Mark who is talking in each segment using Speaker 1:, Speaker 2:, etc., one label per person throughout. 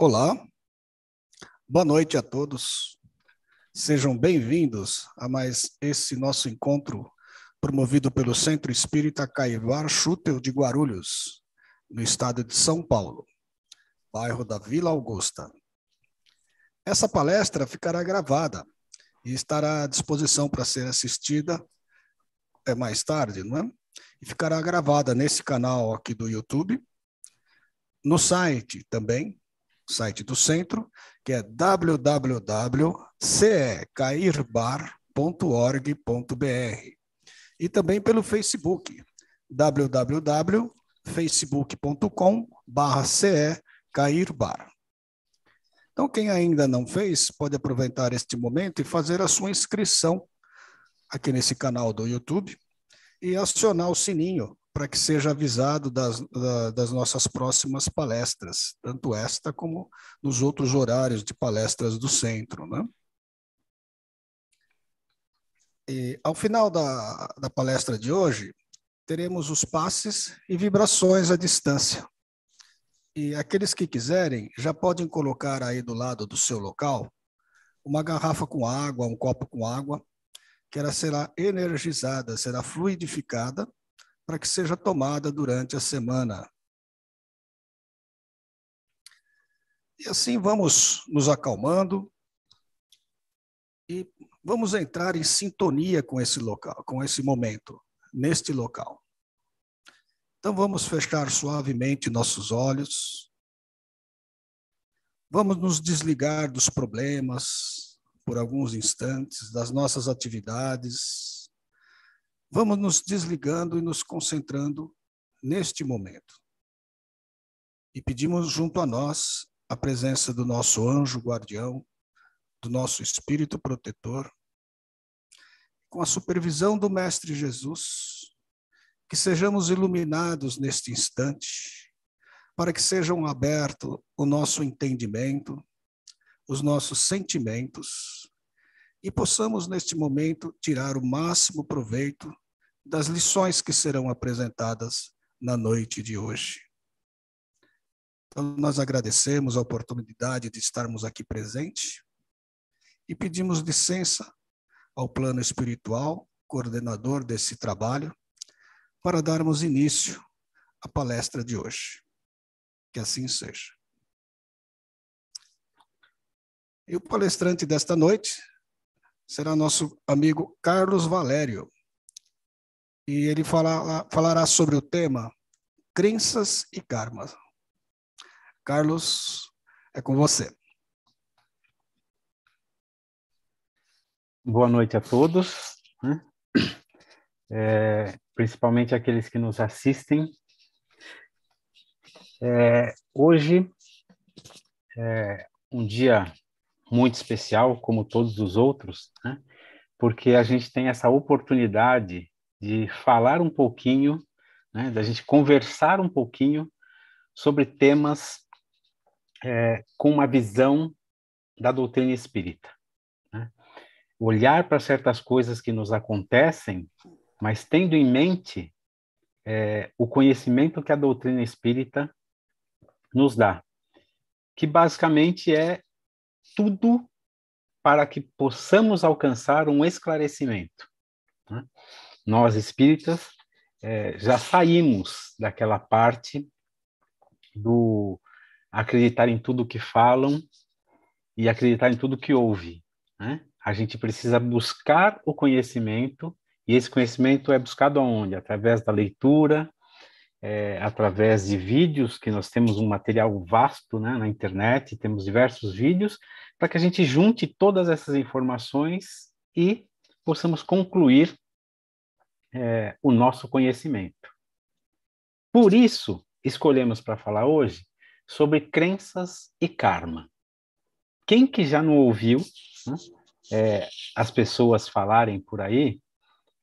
Speaker 1: Olá, boa noite a todos. Sejam bem-vindos a mais esse nosso encontro promovido pelo Centro Espírita Caivar Schutel de Guarulhos, no estado de São Paulo, bairro da Vila Augusta. Essa palestra ficará gravada e estará à disposição para ser assistida é, mais tarde, não é? E ficará gravada nesse canal aqui do YouTube, no site também, site do centro, que é www.cecairbar.org.br. E também pelo Facebook, wwwfacebookcom Então, quem ainda não fez, pode aproveitar este momento e fazer a sua inscrição aqui nesse canal do YouTube e acionar o sininho para que seja avisado das, das nossas próximas palestras, tanto esta como nos outros horários de palestras do centro. Né? E, ao final da, da palestra de hoje, teremos os passes e vibrações à distância. E aqueles que quiserem já podem colocar aí do lado do seu local uma garrafa com água, um copo com água, que ela será energizada, será fluidificada para que seja tomada durante a semana. E assim vamos nos acalmando e vamos entrar em sintonia com esse local, com esse momento, neste local. Então vamos fechar suavemente nossos olhos. Vamos nos desligar dos problemas por alguns instantes, das nossas atividades, Vamos nos desligando e nos concentrando neste momento. E pedimos junto a nós a presença do nosso anjo guardião, do nosso espírito protetor, com a supervisão do Mestre Jesus, que sejamos iluminados neste instante, para que sejam aberto o nosso entendimento, os nossos sentimentos, e possamos, neste momento, tirar o máximo proveito das lições que serão apresentadas na noite de hoje. Então, nós agradecemos a oportunidade de estarmos aqui presentes e pedimos licença ao plano espiritual, coordenador desse trabalho, para darmos início à palestra de hoje. Que assim seja. E o palestrante desta noite será nosso amigo Carlos Valério. E ele fala, falará sobre o tema Crenças e Karma. Carlos, é com você.
Speaker 2: Boa noite a todos, né? é, principalmente aqueles que nos assistem. É, hoje é um dia muito especial, como todos os outros, né? porque a gente tem essa oportunidade de falar um pouquinho, né? da gente conversar um pouquinho sobre temas é, com uma visão da doutrina espírita. Né? Olhar para certas coisas que nos acontecem, mas tendo em mente é, o conhecimento que a doutrina espírita nos dá, que basicamente é tudo para que possamos alcançar um esclarecimento. Né? Nós espíritas é, já saímos daquela parte do acreditar em tudo que falam e acreditar em tudo que ouve. Né? A gente precisa buscar o conhecimento e esse conhecimento é buscado aonde? Através da leitura, é, através de vídeos, que nós temos um material vasto né, na internet, temos diversos vídeos, para que a gente junte todas essas informações e possamos concluir é, o nosso conhecimento. Por isso, escolhemos para falar hoje sobre crenças e karma. Quem que já não ouviu né, é, as pessoas falarem por aí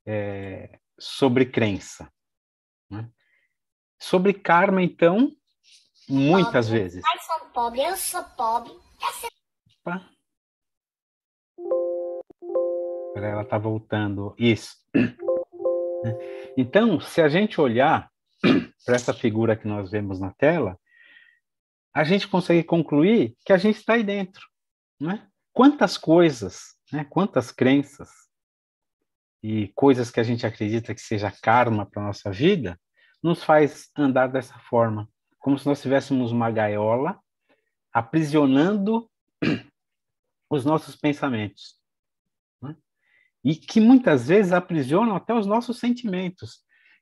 Speaker 2: é, sobre crença? Né? Sobre karma, então, muitas pobre, vezes. Mas são pobre, eu sou pobre. Tá Opa. Ela está voltando. Isso. Então, se a gente olhar para essa figura que nós vemos na tela, a gente consegue concluir que a gente está aí dentro. Né? Quantas coisas, né? quantas crenças e coisas que a gente acredita que seja karma para a nossa vida nos faz andar dessa forma, como se nós tivéssemos uma gaiola aprisionando os nossos pensamentos. Né? E que muitas vezes aprisionam até os nossos sentimentos,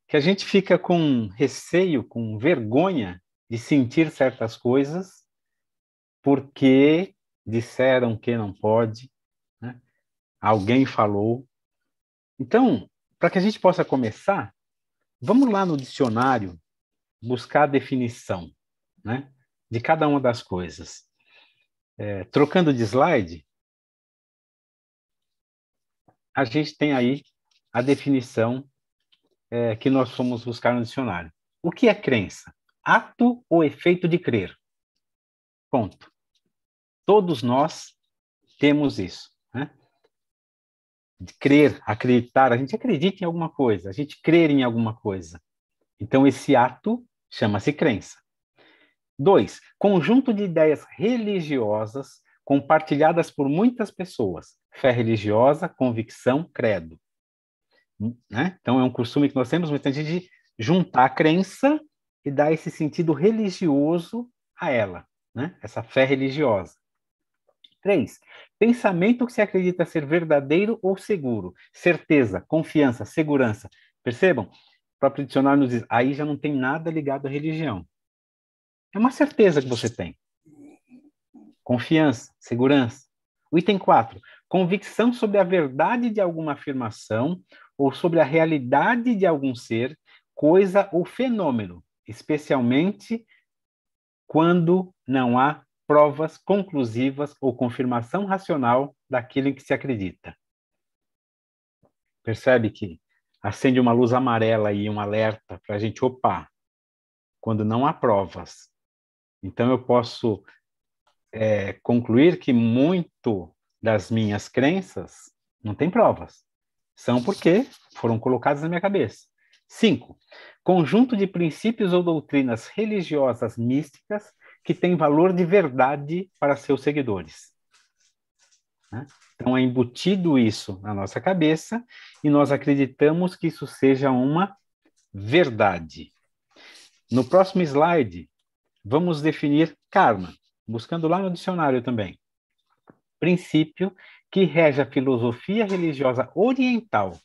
Speaker 2: que a gente fica com receio, com vergonha de sentir certas coisas, porque disseram que não pode, né? alguém falou. Então, para que a gente possa começar, Vamos lá no dicionário buscar a definição né, de cada uma das coisas. É, trocando de slide, a gente tem aí a definição é, que nós fomos buscar no dicionário. O que é crença? Ato ou efeito de crer? Ponto. Todos nós temos isso. Né? de crer, acreditar, a gente acredita em alguma coisa, a gente crer em alguma coisa. Então, esse ato chama-se crença. Dois, conjunto de ideias religiosas compartilhadas por muitas pessoas. Fé religiosa, convicção, credo. Né? Então, é um costume que nós temos gente de juntar a crença e dar esse sentido religioso a ela, né? essa fé religiosa. 3. Pensamento que se acredita ser verdadeiro ou seguro. Certeza, confiança, segurança. Percebam? O próprio dicionário nos diz, aí já não tem nada ligado à religião. É uma certeza que você tem. Confiança, segurança. O item 4. Convicção sobre a verdade de alguma afirmação ou sobre a realidade de algum ser, coisa ou fenômeno, especialmente quando não há provas conclusivas ou confirmação racional daquilo em que se acredita. Percebe que acende uma luz amarela e um alerta para a gente, opa, quando não há provas. Então, eu posso é, concluir que muito das minhas crenças não tem provas. São porque foram colocadas na minha cabeça. Cinco, conjunto de princípios ou doutrinas religiosas místicas que tem valor de verdade para seus seguidores. Né? Então é embutido isso na nossa cabeça e nós acreditamos que isso seja uma verdade. No próximo slide, vamos definir karma, buscando lá no dicionário também. Princípio que rege a filosofia religiosa oriental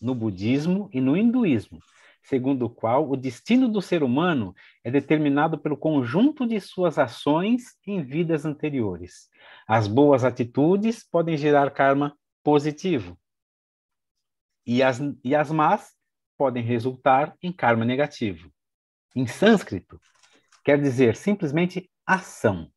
Speaker 2: no budismo e no hinduísmo, segundo o qual o destino do ser humano é determinado pelo conjunto de suas ações em vidas anteriores. As boas atitudes podem gerar karma positivo, e as, e as más podem resultar em karma negativo. Em sânscrito, quer dizer simplesmente ação.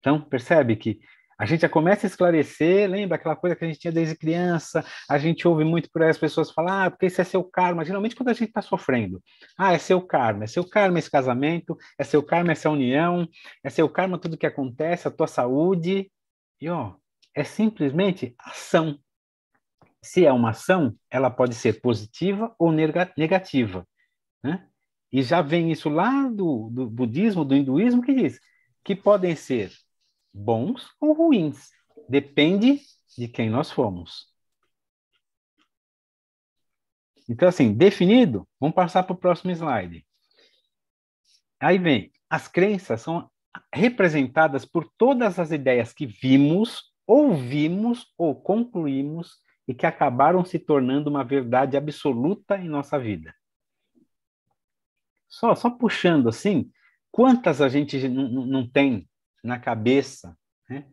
Speaker 2: Então, percebe que a gente já começa a esclarecer, lembra aquela coisa que a gente tinha desde criança, a gente ouve muito por aí as pessoas falar, ah, porque isso é seu karma. Geralmente quando a gente está sofrendo, ah, é seu karma, é seu karma esse casamento, é seu karma essa união, é seu karma tudo que acontece, a tua saúde. E ó, é simplesmente ação. Se é uma ação, ela pode ser positiva ou negativa. Né? E já vem isso lá do, do budismo, do hinduísmo, que diz que podem ser bons ou ruins. Depende de quem nós fomos. Então, assim, definido, vamos passar para o próximo slide. Aí vem, as crenças são representadas por todas as ideias que vimos, ouvimos ou concluímos e que acabaram se tornando uma verdade absoluta em nossa vida. Só, só puxando assim, quantas a gente não, não tem na cabeça né?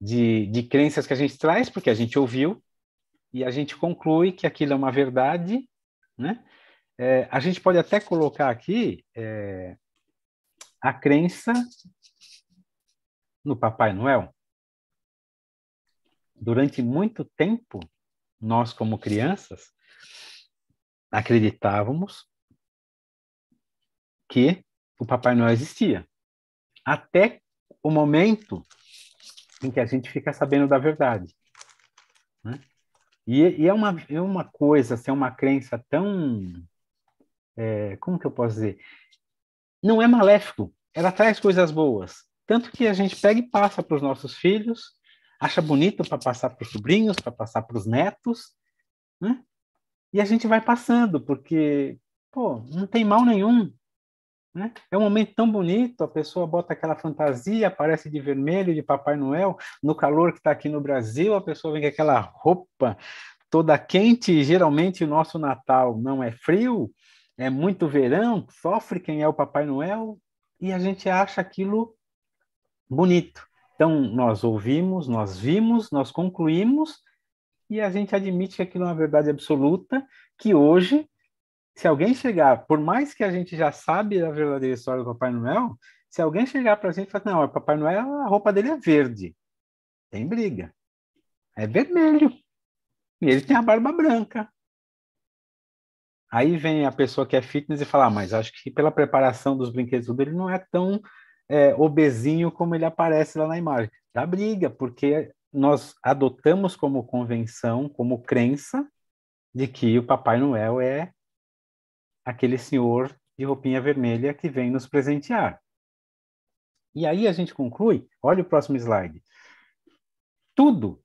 Speaker 2: de, de crenças que a gente traz, porque a gente ouviu, e a gente conclui que aquilo é uma verdade, né? É, a gente pode até colocar aqui é, a crença no Papai Noel. Durante muito tempo, nós, como crianças, acreditávamos que o Papai Noel existia. Até o momento em que a gente fica sabendo da verdade. Né? E, e, é, uma, é uma coisa, assim, é uma crença tão. É, como que eu posso dizer? Não é maléfico, ela traz coisas boas. Tanto que a gente pega e passa para os nossos filhos, acha bonito para passar para os sobrinhos, para passar para os netos, né? e a gente vai passando, porque pô, não tem mal nenhum. Né? É um momento tão bonito, a pessoa bota aquela fantasia, aparece de vermelho, de Papai Noel, no calor que está aqui no Brasil, a pessoa vem com aquela roupa toda quente, geralmente o nosso Natal não é frio, é muito verão, sofre quem é o Papai Noel, e a gente acha aquilo bonito. Então, nós ouvimos, nós vimos, nós concluímos, e a gente admite que aquilo é uma verdade absoluta, que hoje se alguém chegar, por mais que a gente já sabe a verdadeira história do Papai Noel, se alguém chegar para a gente e falar, assim, não, o Papai Noel, a roupa dele é verde, tem briga. É vermelho. E ele tem a barba branca. Aí vem a pessoa que é fitness e fala, ah, mas acho que pela preparação dos brinquedos dele não é tão é, obesinho como ele aparece lá na imagem. Dá briga, porque nós adotamos como convenção, como crença, de que o Papai Noel é aquele senhor de roupinha vermelha que vem nos presentear. E aí a gente conclui, olha o próximo slide. Tudo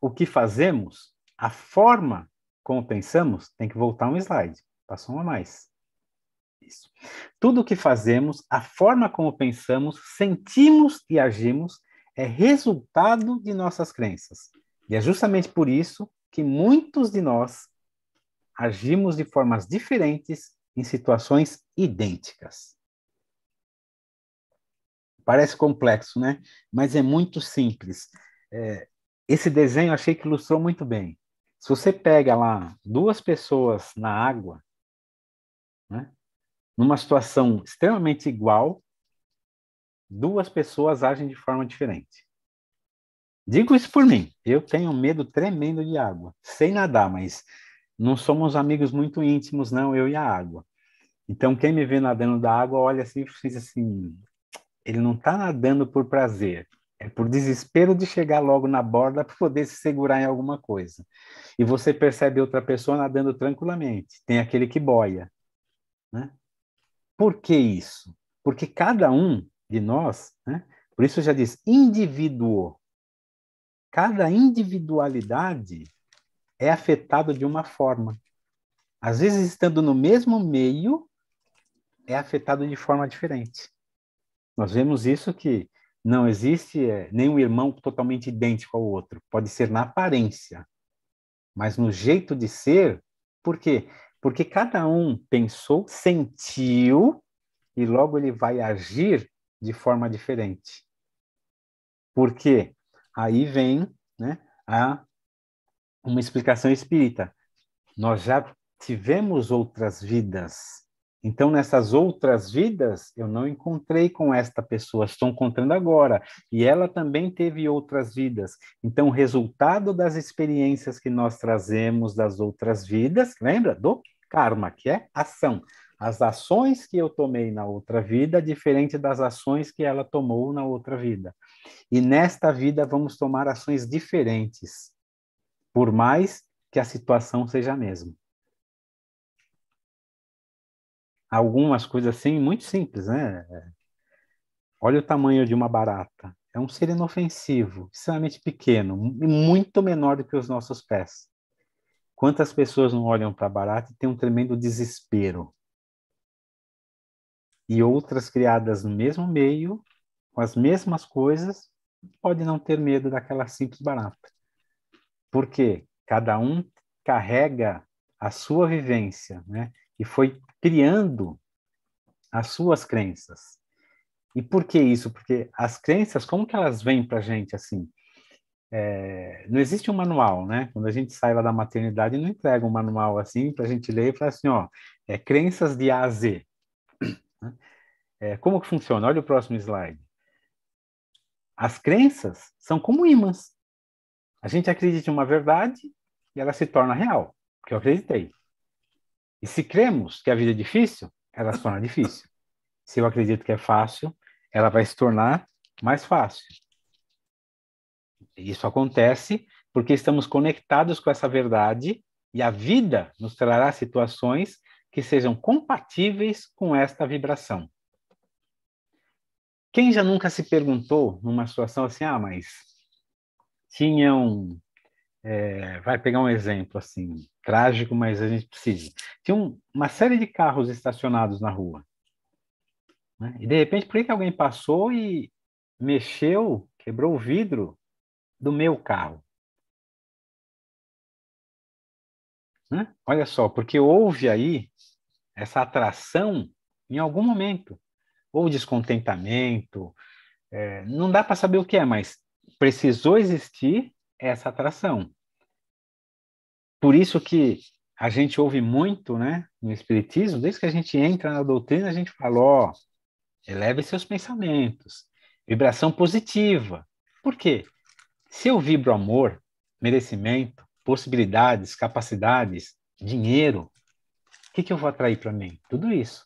Speaker 2: o que fazemos, a forma como pensamos, tem que voltar um slide. Passa um a mais. Isso. Tudo o que fazemos, a forma como pensamos, sentimos e agimos é resultado de nossas crenças. E é justamente por isso que muitos de nós agimos de formas diferentes em situações idênticas. Parece complexo, né? Mas é muito simples. É, esse desenho eu achei que ilustrou muito bem. Se você pega lá duas pessoas na água, né, numa situação extremamente igual, duas pessoas agem de forma diferente. Digo isso por mim. Eu tenho um medo tremendo de água. Sei nadar, mas não somos amigos muito íntimos, não, eu e a água. Então, quem me vê nadando da água olha assim e diz assim: ele não está nadando por prazer, é por desespero de chegar logo na borda para poder se segurar em alguma coisa. E você percebe outra pessoa nadando tranquilamente, tem aquele que boia. Né? Por que isso? Porque cada um de nós, né? por isso já diz indivíduo, cada individualidade é afetado de uma forma. Às vezes, estando no mesmo meio, é afetado de forma diferente. Nós vemos isso que não existe é, nenhum irmão totalmente idêntico ao outro. Pode ser na aparência, mas no jeito de ser, por quê? Porque cada um pensou, sentiu e logo ele vai agir de forma diferente. Porque aí vem né, a uma explicação espírita. Nós já tivemos outras vidas. Então, nessas outras vidas, eu não encontrei com esta pessoa, estou encontrando agora. E ela também teve outras vidas. Então, o resultado das experiências que nós trazemos das outras vidas, lembra do karma, que é ação. As ações que eu tomei na outra vida, diferente das ações que ela tomou na outra vida. E nesta vida, vamos tomar ações diferentes por mais que a situação seja a mesma. Algumas coisas assim, muito simples, né? Olha o tamanho de uma barata. É um ser inofensivo, extremamente pequeno, muito menor do que os nossos pés. Quantas pessoas não olham para a barata e têm um tremendo desespero? E outras criadas no mesmo meio, com as mesmas coisas, podem não ter medo daquela simples barata porque cada um carrega a sua vivência, né? E foi criando as suas crenças. E por que isso? Porque as crenças, como que elas vêm para a gente assim? É, não existe um manual, né? Quando a gente sai lá da maternidade, não entrega um manual assim para a gente ler e falar assim, ó, é crenças de A a Z. Né? É, como que funciona? Olha o próximo slide. As crenças são como ímãs. A gente acredita em uma verdade e ela se torna real, porque eu acreditei. E se cremos que a vida é difícil, ela se torna difícil. Se eu acredito que é fácil, ela vai se tornar mais fácil. Isso acontece porque estamos conectados com essa verdade e a vida nos trará situações que sejam compatíveis com esta vibração. Quem já nunca se perguntou numa situação assim, ah, mas tinham. É, vai pegar um exemplo assim, trágico, mas a gente precisa. Tinha um, uma série de carros estacionados na rua. Né? E de repente, por que alguém passou e mexeu, quebrou o vidro do meu carro? Né? Olha só, porque houve aí essa atração em algum momento, ou descontentamento, é, não dá para saber o que é, mas precisou existir essa atração. Por isso que a gente ouve muito, né, no espiritismo, desde que a gente entra na doutrina, a gente fala, ó, eleve seus pensamentos, vibração positiva. Por quê? Se eu vibro amor, merecimento, possibilidades, capacidades, dinheiro, o que, que eu vou atrair para mim? Tudo isso.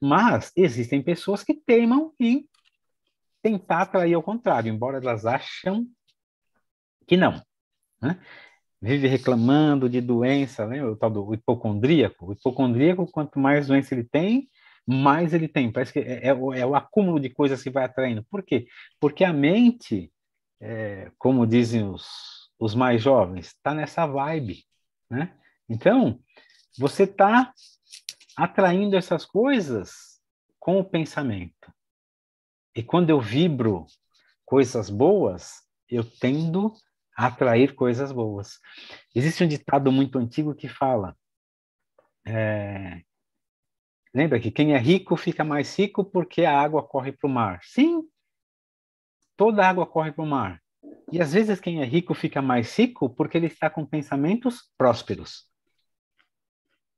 Speaker 2: Mas existem pessoas que teimam em tentar atrair ao contrário, embora elas acham que não. Né? Vive reclamando de doença, lembra o tal do hipocondríaco? O hipocondríaco, quanto mais doença ele tem, mais ele tem. Parece que é, é, é o acúmulo de coisas que vai atraindo. Por quê? Porque a mente, é, como dizem os, os mais jovens, está nessa vibe. Né? Então, você está atraindo essas coisas com o pensamento. E quando eu vibro coisas boas, eu tendo a atrair coisas boas. Existe um ditado muito antigo que fala: é, lembra que quem é rico fica mais rico porque a água corre para o mar. Sim, toda água corre para o mar. E às vezes quem é rico fica mais rico porque ele está com pensamentos prósperos.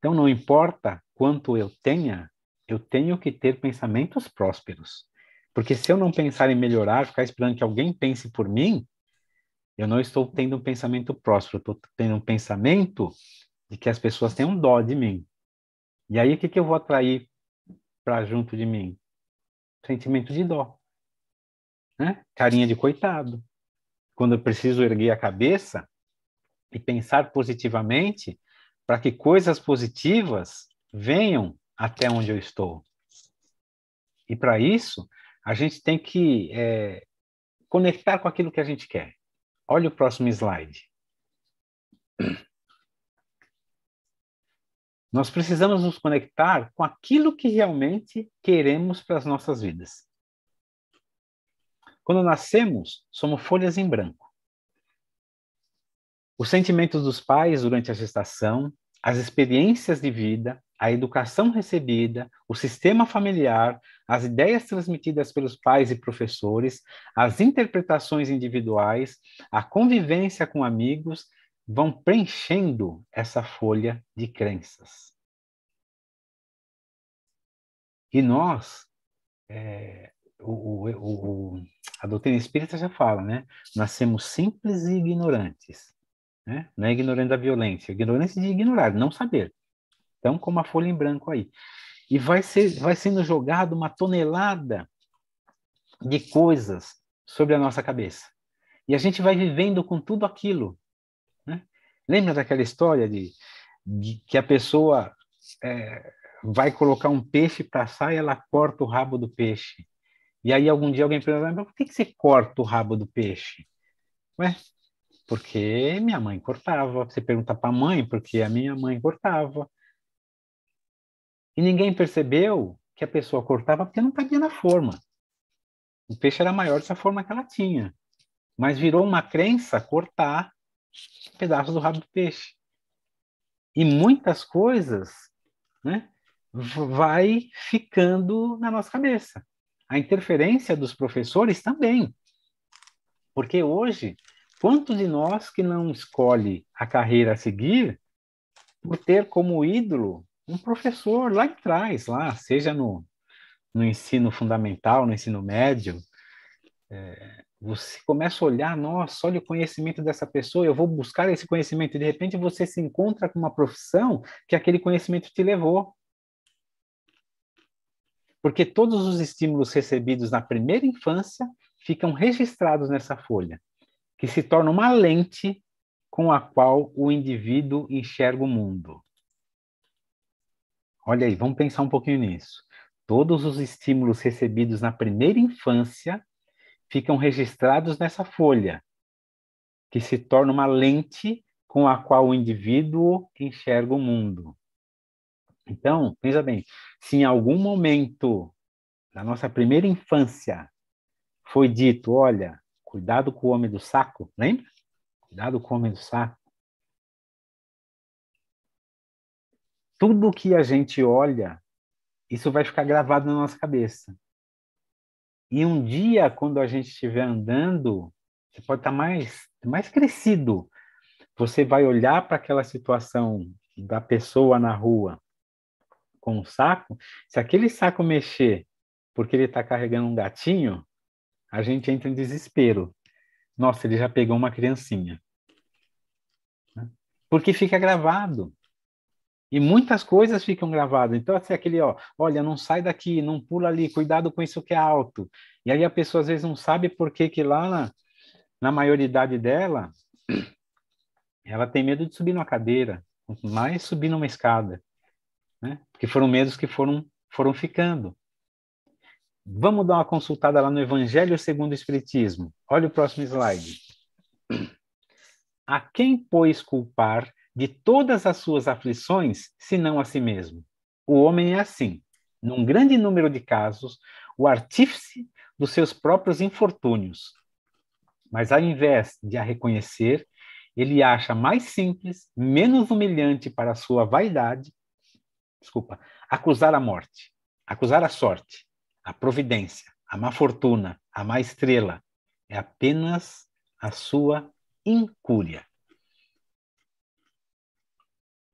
Speaker 2: Então não importa quanto eu tenha, eu tenho que ter pensamentos prósperos. Porque se eu não pensar em melhorar, ficar esperando que alguém pense por mim, eu não estou tendo um pensamento próspero, eu estou tendo um pensamento de que as pessoas têm um dó de mim. E aí o que, que eu vou atrair para junto de mim? Sentimento de dó. Né? Carinha de coitado. Quando eu preciso erguer a cabeça e pensar positivamente para que coisas positivas venham até onde eu estou. E para isso, a gente tem que é, conectar com aquilo que a gente quer. Olha o próximo slide. Nós precisamos nos conectar com aquilo que realmente queremos para as nossas vidas. Quando nascemos, somos folhas em branco. Os sentimentos dos pais durante a gestação, as experiências de vida, a educação recebida, o sistema familiar, as ideias transmitidas pelos pais e professores, as interpretações individuais, a convivência com amigos vão preenchendo essa folha de crenças. E nós, é, o, o, o, a doutrina espírita já fala, né? Nascemos simples e ignorantes. Né? Não é ignorante da violência, é ignorante de ignorar, não saber. Então, como a folha em branco aí. E vai, ser, vai sendo jogado uma tonelada de coisas sobre a nossa cabeça. E a gente vai vivendo com tudo aquilo. Né? Lembra daquela história de, de que a pessoa é, vai colocar um peixe para assar e ela corta o rabo do peixe. E aí algum dia alguém pergunta, mas por que, que você corta o rabo do peixe? Ué, porque minha mãe cortava. Você pergunta para a mãe, porque a minha mãe cortava. E ninguém percebeu que a pessoa cortava porque não cabia na forma. O peixe era maior que a forma que ela tinha. Mas virou uma crença cortar pedaços do rabo do peixe. E muitas coisas né, vai ficando na nossa cabeça. A interferência dos professores também. Porque hoje, quanto de nós que não escolhe a carreira a seguir por ter como ídolo um professor lá atrás, lá, seja no, no ensino fundamental, no ensino médio, é, você começa a olhar, nossa, olha o conhecimento dessa pessoa, eu vou buscar esse conhecimento, e de repente você se encontra com uma profissão que aquele conhecimento te levou. Porque todos os estímulos recebidos na primeira infância ficam registrados nessa folha, que se torna uma lente com a qual o indivíduo enxerga o mundo. Olha aí, vamos pensar um pouquinho nisso. Todos os estímulos recebidos na primeira infância ficam registrados nessa folha, que se torna uma lente com a qual o indivíduo enxerga o mundo. Então, veja bem, se em algum momento da nossa primeira infância foi dito, olha, cuidado com o homem do saco, lembra? Cuidado com o homem do saco. tudo que a gente olha, isso vai ficar gravado na nossa cabeça. E um dia, quando a gente estiver andando, você pode estar tá mais, mais crescido. Você vai olhar para aquela situação da pessoa na rua com um saco. Se aquele saco mexer porque ele está carregando um gatinho, a gente entra em desespero. Nossa, ele já pegou uma criancinha. Né? Porque fica gravado. E muitas coisas ficam gravadas. Então, assim, aquele, ó, olha, não sai daqui, não pula ali, cuidado com isso que é alto. E aí a pessoa às vezes não sabe por que que lá na, na maioridade dela, ela tem medo de subir numa cadeira, mais subir numa escada, né? Porque foram medos que foram foram ficando. Vamos dar uma consultada lá no Evangelho segundo o Espiritismo. Olha o próximo slide. A quem, pois, culpar de todas as suas aflições, senão a si mesmo. O homem é assim. Num grande número de casos, o artífice dos seus próprios infortúnios. Mas ao invés de a reconhecer, ele acha mais simples, menos humilhante para a sua vaidade, desculpa, acusar a morte, acusar a sorte, a providência, a má fortuna, a má estrela, é apenas a sua incúria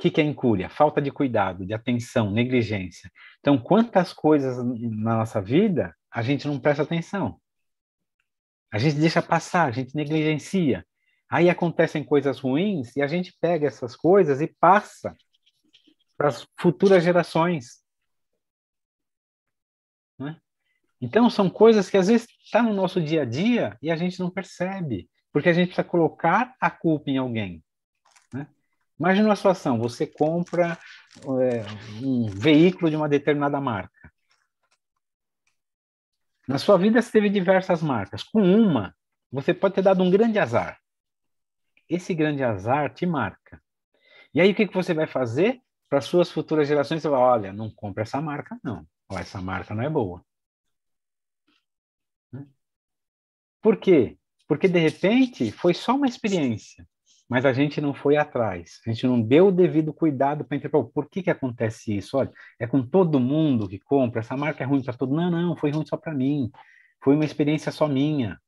Speaker 2: que, que é incúria? Falta de cuidado, de atenção, negligência. Então, quantas coisas na nossa vida a gente não presta atenção? A gente deixa passar, a gente negligencia. Aí acontecem coisas ruins e a gente pega essas coisas e passa para as futuras gerações. Né? Então, são coisas que às vezes está no nosso dia a dia e a gente não percebe, porque a gente precisa colocar a culpa em alguém. Imagina uma situação: você compra é, um veículo de uma determinada marca. Na sua vida você teve diversas marcas. Com uma, você pode ter dado um grande azar. Esse grande azar te marca. E aí o que, que você vai fazer? Para suas futuras gerações, você vai, olha, não compra essa marca, não. Ó, essa marca não é boa. Né? Por quê? Porque de repente foi só uma experiência mas a gente não foi atrás, a gente não deu o devido cuidado para entender por que, que acontece isso. Olha, é com todo mundo que compra, essa marca é ruim para todo mundo. Não, não, foi ruim só para mim, foi uma experiência só minha.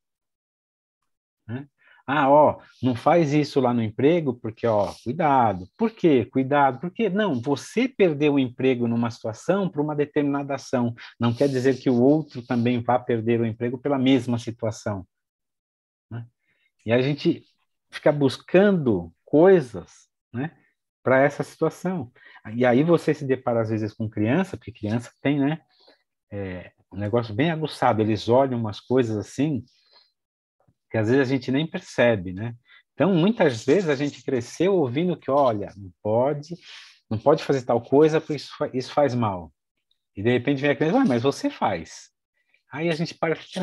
Speaker 2: Né? Ah, ó, não faz isso lá no emprego, porque, ó, cuidado. Por quê? Cuidado. Porque, não, você perdeu o emprego numa situação por uma determinada ação. Não quer dizer que o outro também vá perder o emprego pela mesma situação. Né? E a gente ficar buscando coisas, né? Para essa situação. E aí você se depara às vezes com criança, porque criança tem, né? É, um negócio bem aguçado. Eles olham umas coisas assim que às vezes a gente nem percebe, né? Então, muitas vezes a gente cresceu ouvindo que, olha, não pode, não pode fazer tal coisa porque isso, isso faz mal. E de repente vem a criança, ah, mas você faz. Aí a gente para e fica,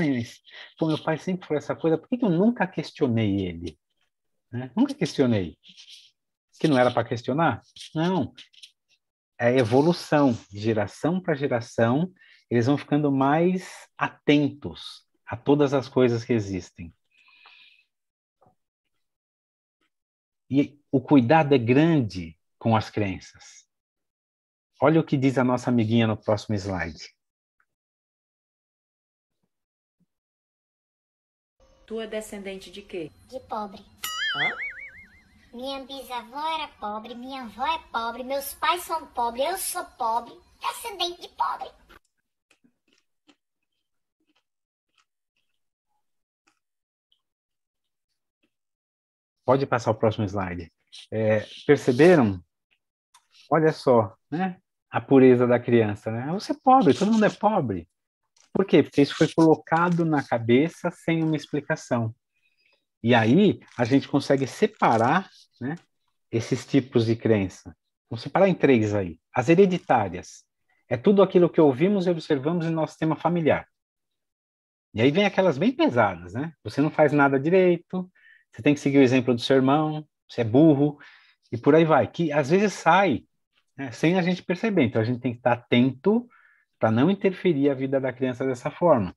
Speaker 2: pô, meu pai sempre falou essa coisa, por que eu nunca questionei ele? Né? Nunca questionei. Que não era para questionar? Não. É evolução, de geração para geração, eles vão ficando mais atentos a todas as coisas que existem. E o cuidado é grande com as crenças. Olha o que diz a nossa amiguinha no próximo slide. Tu é descendente de quê? De pobre. Minha bisavó era pobre, minha avó é pobre, meus pais são pobres, eu sou pobre, descendente de pobre. Pode passar o próximo slide. É, perceberam? Olha só, né? A pureza da criança, né? Você é pobre, todo mundo é pobre. Por quê? Porque isso foi colocado na cabeça sem uma explicação. E aí a gente consegue separar né, esses tipos de crença. Vamos separar em três aí. As hereditárias. É tudo aquilo que ouvimos e observamos em nosso sistema familiar. E aí vem aquelas bem pesadas, né? Você não faz nada direito, você tem que seguir o exemplo do seu irmão, você é burro, e por aí vai. Que às vezes sai né, sem a gente perceber. Então a gente tem que estar atento para não interferir a vida da criança dessa forma.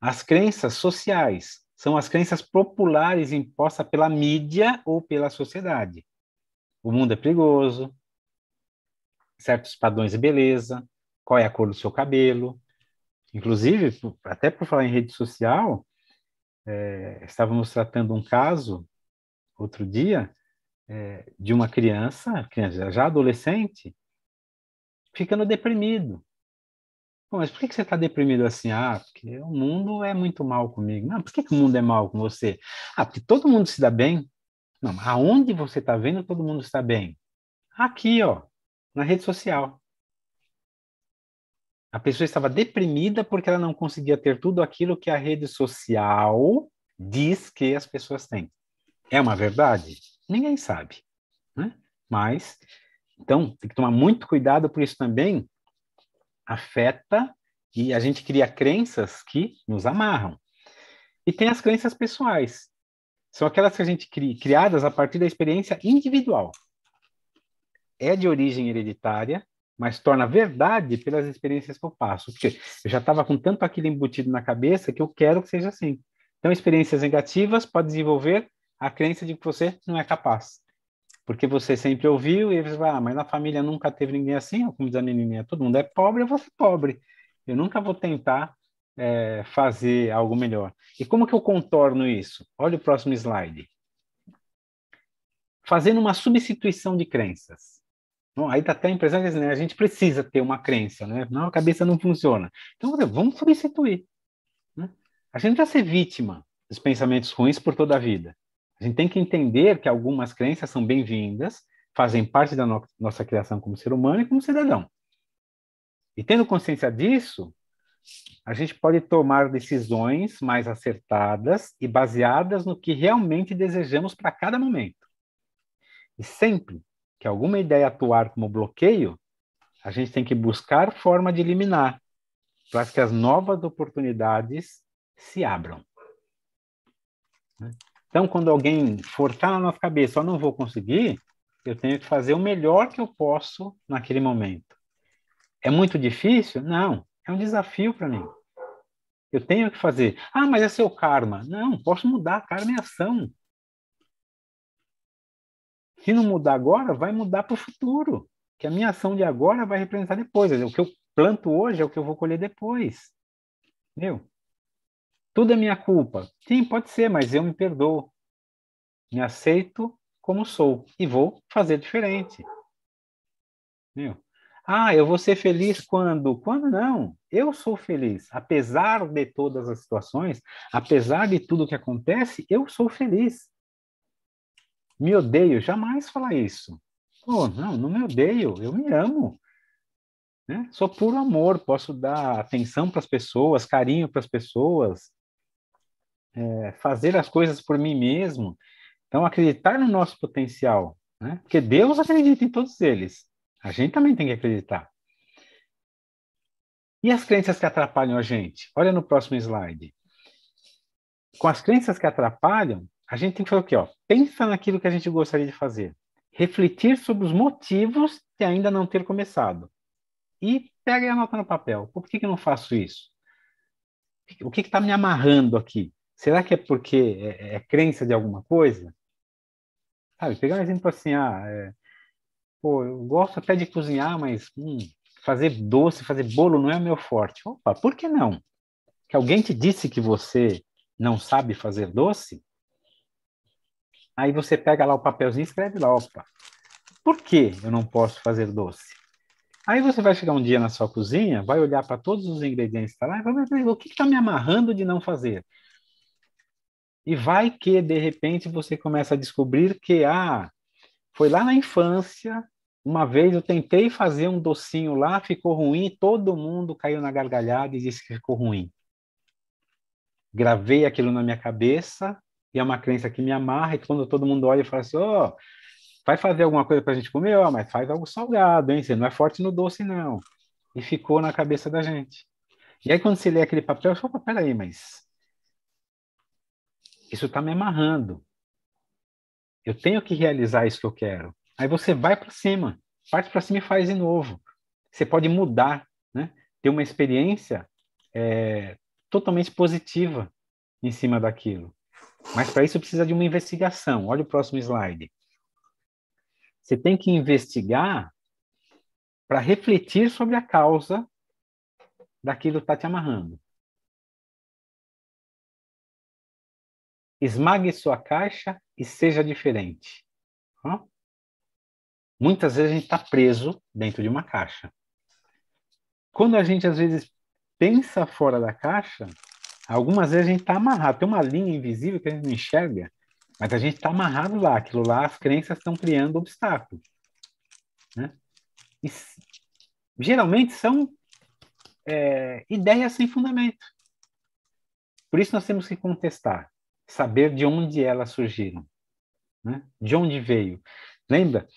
Speaker 2: As crenças sociais, são as crenças populares impostas pela mídia ou pela sociedade. O mundo é perigoso, certos padrões de beleza, qual é a cor do seu cabelo. Inclusive, até por falar em rede social, é, estávamos tratando um caso outro dia é, de uma criança, criança já adolescente, ficando deprimido mas por que, que você está deprimido assim? Ah, porque o mundo é muito mal comigo. Não, por que, que o mundo é mal com você? Ah, porque todo mundo se dá bem. Não, aonde você está vendo, todo mundo está bem. Aqui, ó, na rede social. A pessoa estava deprimida porque ela não conseguia ter tudo aquilo que a rede social diz que as pessoas têm. É uma verdade? Ninguém sabe. Né? Mas, então, tem que tomar muito cuidado por isso também, afeta e a gente cria crenças que nos amarram. E tem as crenças pessoais. São aquelas que a gente cria, criadas a partir da experiência individual. É de origem hereditária, mas torna verdade pelas experiências que eu passo. Porque eu já estava com tanto aquilo embutido na cabeça que eu quero que seja assim. Então, experiências negativas podem desenvolver a crença de que você não é capaz. Porque você sempre ouviu e você fala, ah, mas na família nunca teve ninguém assim, como diz a menininha, todo mundo é pobre, eu vou ser pobre. Eu nunca vou tentar é, fazer algo melhor. E como que eu contorno isso? Olha o próximo slide. Fazendo uma substituição de crenças. Bom, aí está até a impressão que assim, né, a gente precisa ter uma crença, né? Não, a cabeça não funciona. Então, vamos substituir. Né? A gente vai ser vítima dos pensamentos ruins por toda a vida. A gente tem que entender que algumas crenças são bem-vindas, fazem parte da no nossa criação como ser humano e como cidadão. E tendo consciência disso, a gente pode tomar decisões mais acertadas e baseadas no que realmente desejamos para cada momento. E sempre que alguma ideia atuar como bloqueio, a gente tem que buscar forma de eliminar, para que as novas oportunidades se abram. Né? Então, quando alguém forçar na nossa cabeça, eu não vou conseguir, eu tenho que fazer o melhor que eu posso naquele momento. É muito difícil? Não, é um desafio para mim. Eu tenho que fazer. Ah, mas é seu karma. Não, posso mudar. Karma é ação. Se não mudar agora, vai mudar para o futuro. Que a minha ação de agora vai representar depois. O que eu planto hoje é o que eu vou colher depois. Entendeu? Tudo é minha culpa. Sim, pode ser, mas eu me perdoo. Me aceito como sou e vou fazer diferente. Viu? Ah, eu vou ser feliz quando? Quando não? Eu sou feliz. Apesar de todas as situações, apesar de tudo que acontece, eu sou feliz. Me odeio, jamais falar isso. Pô, não, não me odeio, eu me amo. Né? Sou puro amor, posso dar atenção para as pessoas, carinho para as pessoas, é, fazer as coisas por mim mesmo. Então, acreditar no nosso potencial, né? Porque Deus acredita em todos eles. A gente também tem que acreditar. E as crenças que atrapalham a gente? Olha no próximo slide. Com as crenças que atrapalham, a gente tem que fazer o quê? Ó? Pensa naquilo que a gente gostaria de fazer. Refletir sobre os motivos de ainda não ter começado. E pega e anota no papel. Por que, que eu não faço isso? O que está me amarrando aqui? Será que é porque é, é crença de alguma coisa? Sabe, pegar um exemplo assim, ah, é, pô, eu gosto até de cozinhar, mas hum, fazer doce, fazer bolo não é meu forte. Opa, por que não? Que alguém te disse que você não sabe fazer doce? Aí você pega lá o papelzinho e escreve lá, opa, por que eu não posso fazer doce? Aí você vai chegar um dia na sua cozinha, vai olhar para todos os ingredientes que tá lá e vai ver o que está me amarrando de não fazer. E vai que, de repente, você começa a descobrir que, ah, foi lá na infância, uma vez eu tentei fazer um docinho lá, ficou ruim, todo mundo caiu na gargalhada e disse que ficou ruim. Gravei aquilo na minha cabeça, e é uma crença que me amarra, e quando todo mundo olha e fala assim, ó, oh, vai fazer alguma coisa para a gente comer? oh, mas faz algo salgado, hein? Você não é forte no doce, não. E ficou na cabeça da gente. E aí, quando você lê aquele papel, eu falo, peraí, mas isso está me amarrando. Eu tenho que realizar isso que eu quero. Aí você vai para cima, parte para cima e faz de novo. Você pode mudar, né? ter uma experiência é, totalmente positiva em cima daquilo. Mas para isso precisa de uma investigação. Olha o próximo slide. Você tem que investigar para refletir sobre a causa daquilo que está te amarrando. esmague sua caixa e seja diferente. Hã? Muitas vezes a gente está preso dentro de uma caixa. Quando a gente, às vezes, pensa fora da caixa, algumas vezes a gente está amarrado. Tem uma linha invisível que a gente não enxerga, mas a gente está amarrado lá. Aquilo lá, as crenças estão criando obstáculos. Né? E, geralmente são é, ideias sem fundamento. Por isso nós temos que contestar saber de onde elas surgiram, né? de onde veio. Lembra?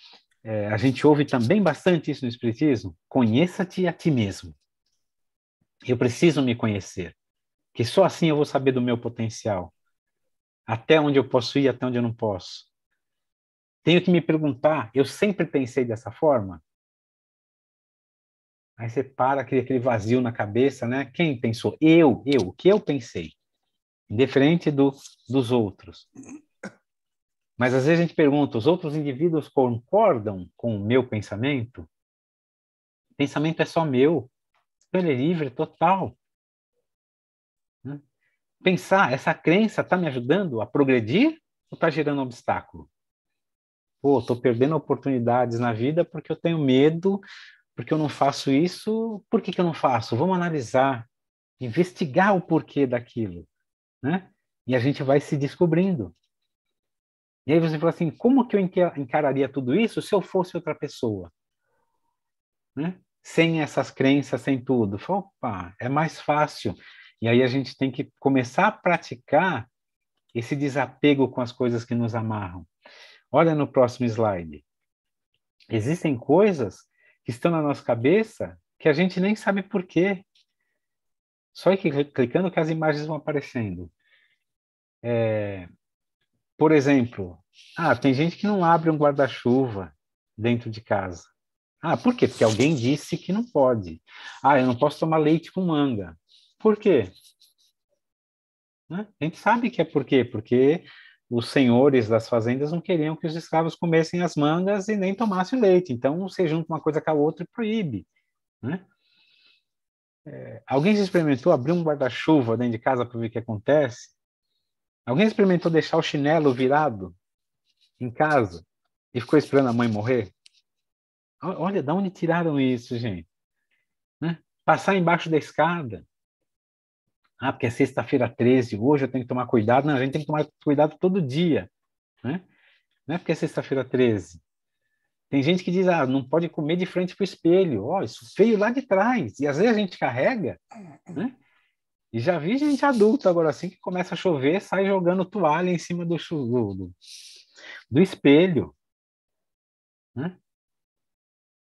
Speaker 2: É, a gente ouve também bastante isso no Espiritismo: conheça-te a ti mesmo. Eu preciso me conhecer, que só assim eu vou saber do meu potencial, até onde eu posso ir, até onde eu não posso. Tenho que me perguntar: eu sempre pensei dessa forma? Aí você para, cria aquele vazio na cabeça, né? Quem pensou? Eu, eu, o que eu pensei? diferente do, dos outros. Mas às vezes a gente pergunta: os outros indivíduos concordam com o meu pensamento? O pensamento é só meu. Então ele é livre, total. Né? Pensar, essa crença está me ajudando a progredir ou está gerando obstáculo? Pô, estou perdendo oportunidades na vida porque eu tenho medo, porque eu não faço isso. Por que, que eu não faço? Vamos analisar, investigar o porquê daquilo né? E a gente vai se descobrindo. E aí você fala assim, como que eu encararia tudo isso se eu fosse outra pessoa? Né? Sem essas crenças, sem tudo. Fala, opa, é mais fácil. E aí a gente tem que começar a praticar esse desapego com as coisas que nos amarram. Olha no próximo slide. Existem coisas que estão na nossa cabeça que a gente nem sabe por quê. Só ir clicando que as imagens vão aparecendo. É, por exemplo, ah, tem gente que não abre um guarda-chuva dentro de casa. Ah, por quê? Porque alguém disse que não pode. Ah, eu não posso tomar leite com manga. Por quê? Né? A gente sabe que é por quê, porque os senhores das fazendas não queriam que os escravos comessem as mangas e nem tomassem leite. Então, você junta uma coisa com a outra e proíbe. Né? alguém experimentou abrir um guarda-chuva dentro de casa para ver o que acontece? Alguém experimentou deixar o chinelo virado em casa e ficou esperando a mãe morrer? Olha, da onde tiraram isso, gente? Né? Passar embaixo da escada. Ah, porque é sexta-feira 13, hoje eu tenho que tomar cuidado. Não, a gente tem que tomar cuidado todo dia. Né? Não é porque é sexta-feira 13. Tem gente que diz, ah, não pode comer de frente para o espelho. Ó, oh, isso veio lá de trás. E às vezes a gente carrega, é, é. né? E já vi gente adulta agora assim que começa a chover, sai jogando toalha em cima do, do, do espelho. Né?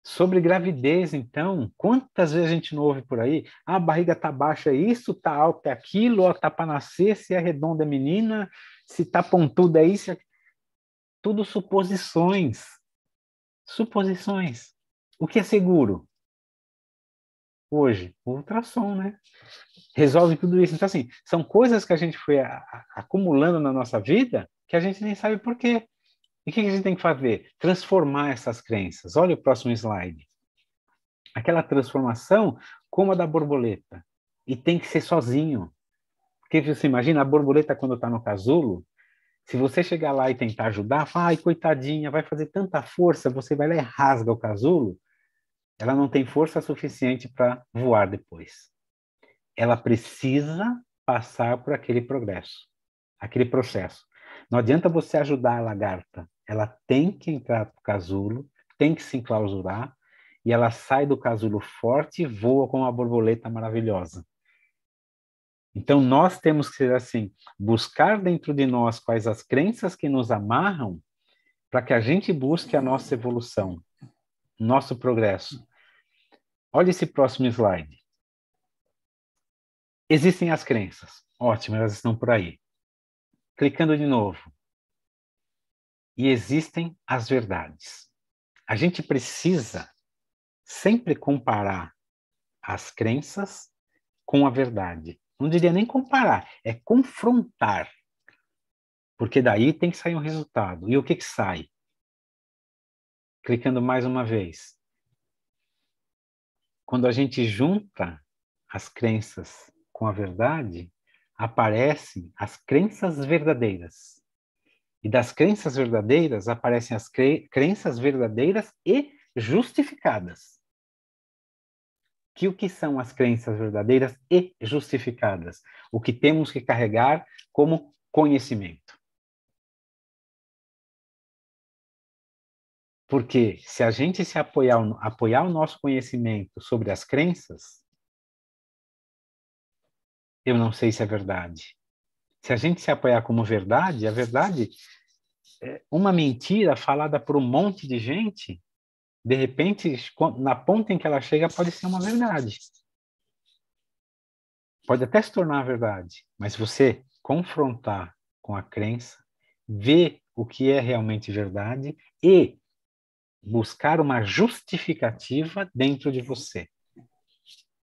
Speaker 2: Sobre gravidez, então, quantas vezes a gente não ouve por aí? Ah, a barriga tá baixa, é isso, tá alto é aquilo, ó, tá para nascer, se é redonda é menina, se tá pontuda é isso. Tudo suposições. Suposições. O que é seguro? Hoje, o ultrassom, né? Resolve tudo isso. Então, assim, são coisas que a gente foi a, a, acumulando na nossa vida que a gente nem sabe por quê. E o que, que a gente tem que fazer? Transformar essas crenças. Olha o próximo slide. Aquela transformação como a da borboleta. E tem que ser sozinho. Porque você assim, imagina a borboleta quando está no casulo, se você chegar lá e tentar ajudar, fala, ai, coitadinha, vai fazer tanta força, você vai lá e rasga o casulo, ela não tem força suficiente para voar depois. Ela precisa passar por aquele progresso, aquele processo. Não adianta você ajudar a lagarta, ela tem que entrar no casulo, tem que se enclausurar, e ela sai do casulo forte e voa com uma borboleta maravilhosa. Então, nós temos que ser assim, buscar dentro de nós quais as crenças que nos amarram para que a gente busque a nossa evolução, nosso progresso. Olha esse próximo slide. Existem as crenças. Ótimo, elas estão por aí. Clicando de novo. E existem as verdades. A gente precisa sempre comparar as crenças com a verdade não diria nem comparar, é confrontar. Porque daí tem que sair um resultado. E o que, que sai? Clicando mais uma vez. Quando a gente junta as crenças com a verdade, aparecem as crenças verdadeiras. E das crenças verdadeiras aparecem as cre crenças verdadeiras e justificadas que o que são as crenças verdadeiras e justificadas, o que temos que carregar como conhecimento. Porque se a gente se apoiar, apoiar o nosso conhecimento sobre as crenças, eu não sei se é verdade. Se a gente se apoiar como verdade, a verdade é uma mentira falada por um monte de gente de repente, na ponta em que ela chega, pode ser uma verdade. Pode até se tornar verdade, mas você confrontar com a crença, ver o que é realmente verdade e buscar uma justificativa dentro de você.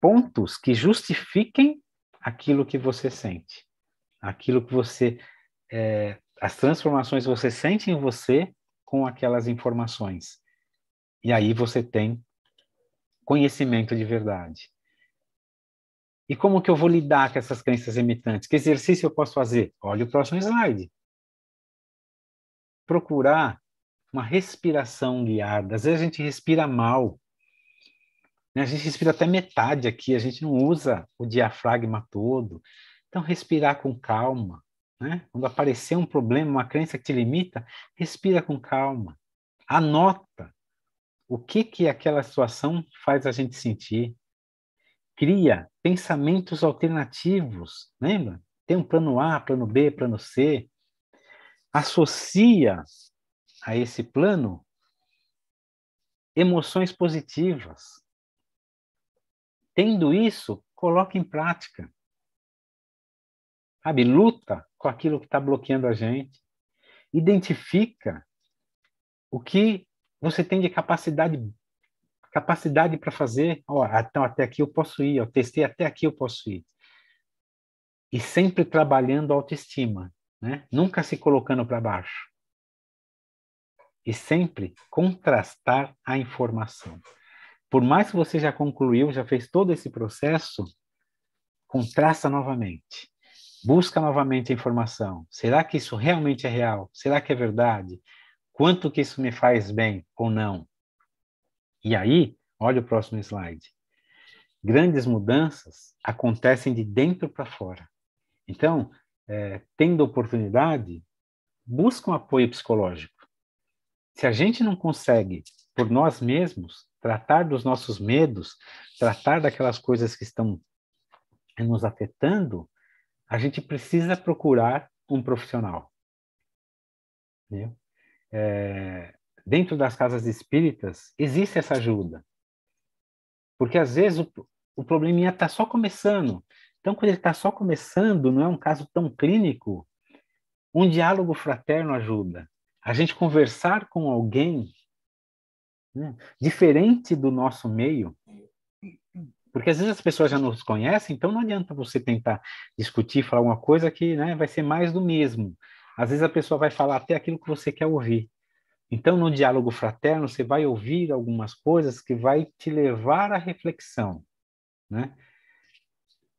Speaker 2: Pontos que justifiquem aquilo que você sente, aquilo que você. É, as transformações que você sente em você com aquelas informações e aí você tem conhecimento de verdade. E como que eu vou lidar com essas crenças limitantes? Que exercício eu posso fazer? Olha o próximo slide. Procurar uma respiração guiada. Às vezes a gente respira mal. Né? A gente respira até metade aqui, a gente não usa o diafragma todo. Então, respirar com calma. Né? Quando aparecer um problema, uma crença que te limita, respira com calma. Anota o que que aquela situação faz a gente sentir. Cria pensamentos alternativos, lembra? Tem um plano A, plano B, plano C. Associa a esse plano emoções positivas. Tendo isso, coloca em prática. Sabe, luta com aquilo que está bloqueando a gente. Identifica o que você tem de capacidade capacidade para fazer, ó, então até aqui eu posso ir, eu testei até aqui eu posso ir. E sempre trabalhando a autoestima, né? Nunca se colocando para baixo. E sempre contrastar a informação. Por mais que você já concluiu, já fez todo esse processo, contrasta novamente. Busca novamente a informação. Será que isso realmente é real? Será que é verdade? Quanto que isso me faz bem ou não? E aí, olha o próximo slide. Grandes mudanças acontecem de dentro para fora. Então, é, tendo oportunidade, busca um apoio psicológico. Se a gente não consegue, por nós mesmos, tratar dos nossos medos, tratar daquelas coisas que estão eh, nos afetando, a gente precisa procurar um profissional. entendeu? é, dentro das casas espíritas, existe essa ajuda. Porque às vezes o, o probleminha está só começando. Então, quando ele está só começando, não é um caso tão clínico, um diálogo fraterno ajuda. A gente conversar com alguém né, diferente do nosso meio, porque às vezes as pessoas já nos conhecem, então não adianta você tentar discutir, falar alguma coisa que né, vai ser mais do mesmo. Às vezes a pessoa vai falar até aquilo que você quer ouvir. Então, no diálogo fraterno, você vai ouvir algumas coisas que vai te levar à reflexão, né?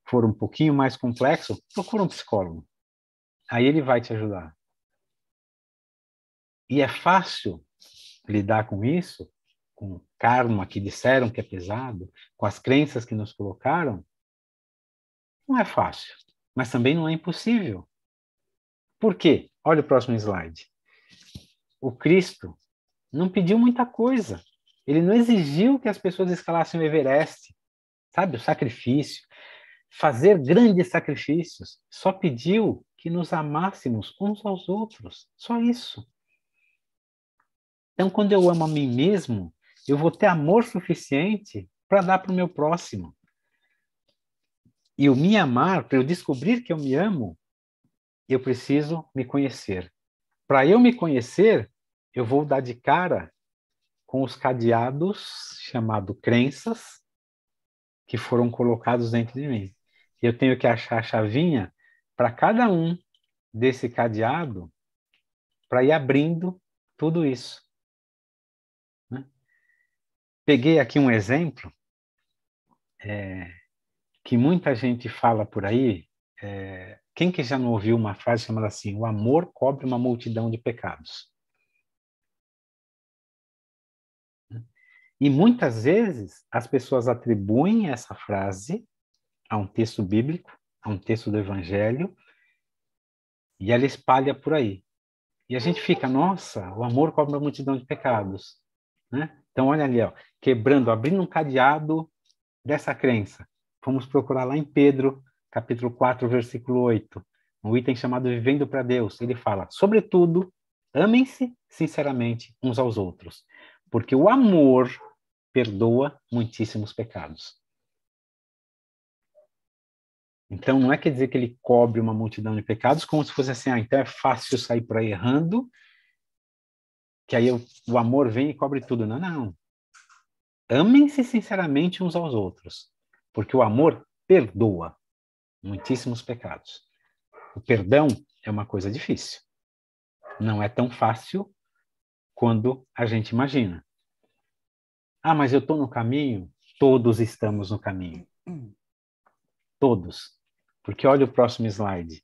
Speaker 2: For um pouquinho mais complexo, procura um psicólogo. Aí ele vai te ajudar. E é fácil lidar com isso, com o karma que disseram que é pesado, com as crenças que nos colocaram. Não é fácil, mas também não é impossível. Por quê? Olha o próximo slide. O Cristo não pediu muita coisa. Ele não exigiu que as pessoas escalassem o Everest, sabe? O sacrifício, fazer grandes sacrifícios. Só pediu que nos amássemos uns aos outros. Só isso. Então, quando eu amo a mim mesmo, eu vou ter amor suficiente para dar para o meu próximo. E o me amar, para eu descobrir que eu me amo, eu preciso me conhecer. Para eu me conhecer, eu vou dar de cara com os cadeados chamados crenças que foram colocados dentro de mim. E eu tenho que achar a chavinha para cada um desse cadeado para ir abrindo tudo isso. Né? Peguei aqui um exemplo é, que muita gente fala por aí, é, quem que já não ouviu uma frase chamada assim: o amor cobre uma multidão de pecados? E muitas vezes as pessoas atribuem essa frase a um texto bíblico, a um texto do Evangelho, e ela espalha por aí. E a gente fica, nossa, o amor cobre uma multidão de pecados. Né? Então, olha ali, ó, quebrando, abrindo um cadeado dessa crença. Vamos procurar lá em Pedro, capítulo 4, versículo 8, um item chamado Vivendo para Deus, ele fala: Sobretudo, amem-se sinceramente uns aos outros, porque o amor perdoa muitíssimos pecados. Então, não é quer dizer que ele cobre uma multidão de pecados, como se fosse assim, ah, então é fácil sair por aí errando, que aí o amor vem e cobre tudo. Não, não. Amem-se sinceramente uns aos outros, porque o amor perdoa muitíssimos pecados. O perdão é uma coisa difícil. Não é tão fácil quando a gente imagina. Ah, mas eu estou no caminho? Todos estamos no caminho. Todos. Porque olha o próximo slide.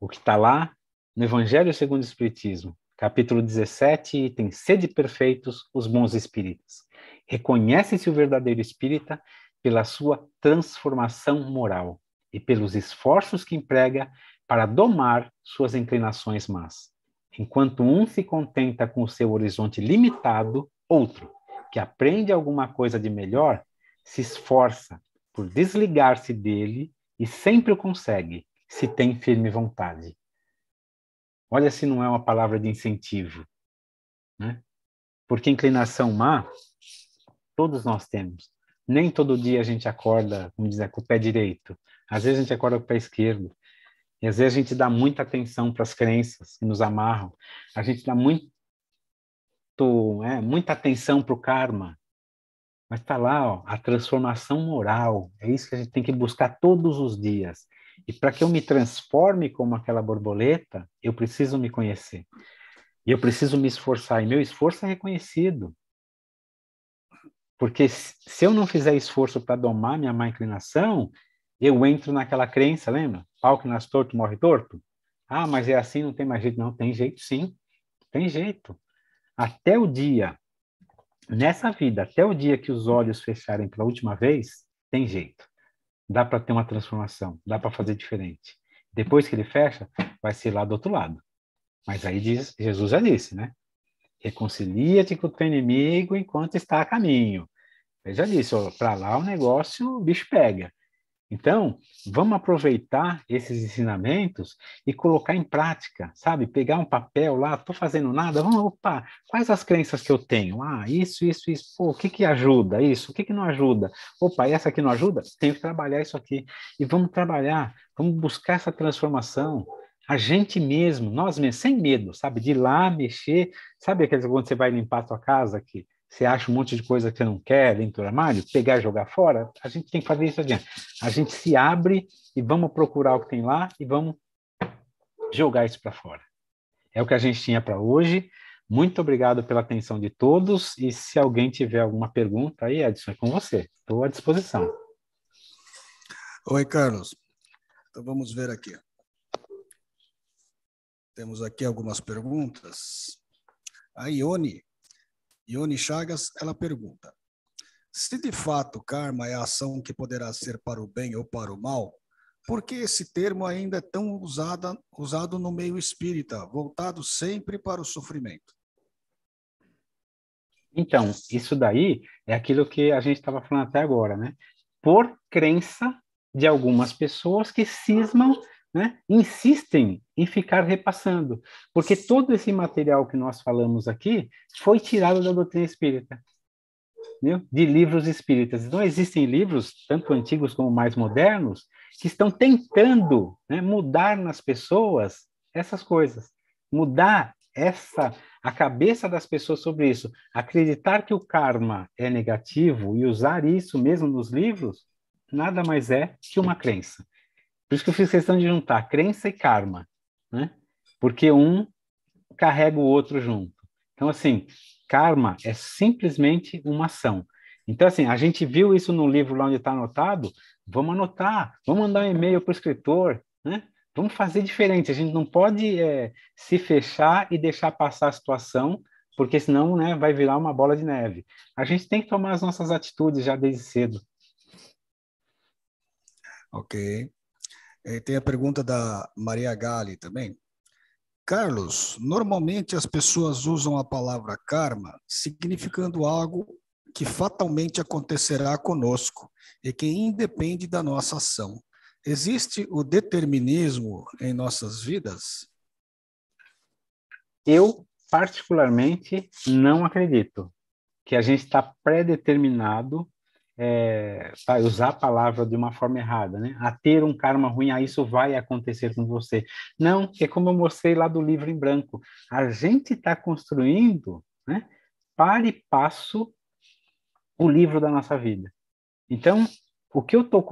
Speaker 2: O que está lá no Evangelho segundo o Espiritismo, capítulo 17, tem Sede perfeitos, os bons espíritos Reconhece-se o verdadeiro espírita pela sua transformação moral e pelos esforços que emprega para domar suas inclinações más. Enquanto um se contenta com o seu horizonte limitado, outro, que aprende alguma coisa de melhor, se esforça por desligar-se dele e sempre o consegue, se tem firme vontade. Olha se não é uma palavra de incentivo, né? Porque inclinação má, todos nós temos. Nem todo dia a gente acorda, como dizer, com o pé direito. Às vezes a gente acorda com o pé esquerdo. E às vezes a gente dá muita atenção para as crenças que nos amarram. A gente dá muito, é, muita atenção para o karma. Mas está lá ó, a transformação moral. É isso que a gente tem que buscar todos os dias. E para que eu me transforme como aquela borboleta, eu preciso me conhecer. E eu preciso me esforçar. E meu esforço é reconhecido. Porque se eu não fizer esforço para domar minha má inclinação, eu entro naquela crença, lembra? Pau que nasce torto, morre torto. Ah, mas é assim, não tem mais jeito. Não, tem jeito sim. Tem jeito. Até o dia, nessa vida, até o dia que os olhos fecharem pela última vez, tem jeito. Dá para ter uma transformação, dá para fazer diferente. Depois que ele fecha, vai ser lá do outro lado. Mas aí diz, Jesus já disse, né? Reconcilia-te com o teu inimigo enquanto está a caminho. Veja disse, para lá o negócio, o bicho pega. Então, vamos aproveitar esses ensinamentos e colocar em prática, sabe? Pegar um papel lá, estou fazendo nada, vamos, opa, quais as crenças que eu tenho? Ah, isso, isso, isso, Pô, o que, que ajuda isso? O que, que não ajuda? Opa, essa aqui não ajuda? Tenho que trabalhar isso aqui. E vamos trabalhar, vamos buscar essa transformação, a gente mesmo, nós mesmos, sem medo, sabe? De ir lá mexer, sabe aqueles quando você vai limpar a sua casa que você acha um monte de coisa que você não quer dentro do armário, pegar e jogar fora, a gente tem que fazer isso adiante. A gente se abre e vamos procurar o que tem lá e vamos jogar isso para fora. É o que a gente tinha para hoje. Muito obrigado pela atenção de todos e se alguém tiver alguma pergunta
Speaker 1: aí, Edson, é com você. Estou à disposição. Oi, Carlos. Então vamos ver aqui. Temos aqui algumas perguntas. A Ione Ione Chagas, ela pergunta: se de fato karma é a ação que poderá ser para o bem ou para o mal, por que esse termo ainda é tão usada, usado no meio espírita, voltado sempre para o sofrimento?
Speaker 2: Então, isso daí é aquilo que a gente estava falando até agora, né? Por crença de algumas pessoas que cismam né, insistem em ficar repassando, porque todo esse material que nós falamos aqui foi tirado da doutrina espírita, de livros espíritas. Não existem livros, tanto antigos como mais modernos, que estão tentando né, mudar nas pessoas essas coisas, mudar essa a cabeça das pessoas sobre isso, acreditar que o karma é negativo e usar isso mesmo nos livros, nada mais é que uma crença. Por isso que eu fiz questão de juntar crença e karma, né? Porque um carrega o outro junto. Então, assim, karma é simplesmente uma ação. Então, assim, a gente viu isso no livro lá onde está anotado, vamos anotar, vamos mandar um e-mail para o escritor, né? Vamos fazer diferente, a gente não pode é, se fechar e deixar passar a situação, porque senão né, vai virar uma bola de neve. A gente tem que tomar as
Speaker 1: nossas atitudes já desde cedo. Ok. E é, tem a pergunta da Maria Gali também. Carlos, normalmente as pessoas usam a palavra karma significando algo que fatalmente acontecerá conosco e que independe da nossa ação. Existe o determinismo em nossas vidas?
Speaker 2: Eu, particularmente, não acredito que a gente está predeterminado é, usar a palavra de uma forma errada, né? A ter um karma ruim, a ah, isso vai acontecer com você. Não, é como eu mostrei lá do livro em branco. A gente está construindo, né? Para e passo o livro da nossa vida. Então, o que eu tô,